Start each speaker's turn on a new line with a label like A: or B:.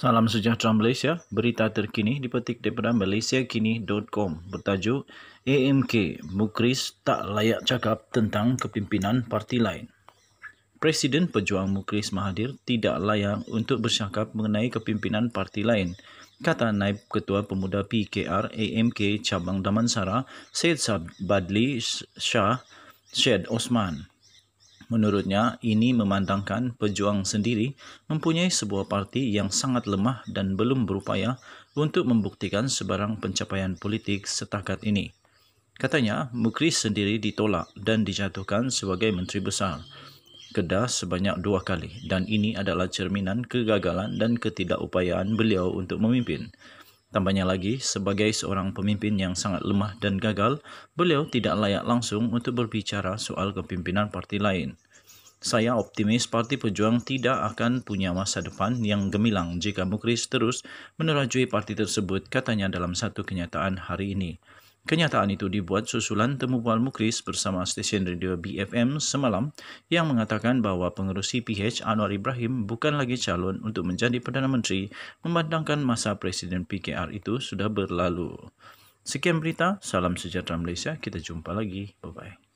A: Salam sejahtera Malaysia. Berita terkini dipetik daripada malaysiakini.com bertajuk AMK Mukris tak layak cakap tentang kepimpinan parti lain. Presiden Pejuang Mukris Mahathir tidak layak untuk bercakap mengenai kepimpinan parti lain, kata Naib Ketua Pemuda PKR AMK Cabang Damansara Syed Badli Shah Syed Osman. Menurutnya, ini memandangkan pejuang sendiri mempunyai sebuah parti yang sangat lemah dan belum berupaya untuk membuktikan sebarang pencapaian politik setakat ini. Katanya, Mukris sendiri ditolak dan dijatuhkan sebagai Menteri Besar. Kedah sebanyak dua kali dan ini adalah cerminan kegagalan dan ketidakupayaan beliau untuk memimpin. Tambahnya lagi, sebagai seorang pemimpin yang sangat lemah dan gagal, beliau tidak layak langsung untuk berbicara soal kepimpinan parti lain. Saya optimis Parti Pejuang tidak akan punya masa depan yang gemilang jika Mukris terus menerajui parti tersebut, katanya dalam satu kenyataan hari ini. Kenyataan itu dibuat susulan temu temubual Mukris bersama stesen radio BFM semalam yang mengatakan bahawa pengerusi PH Anwar Ibrahim bukan lagi calon untuk menjadi Perdana Menteri memandangkan masa Presiden PKR itu sudah berlalu. Sekian berita, salam sejahtera Malaysia, kita jumpa lagi. Bye-bye.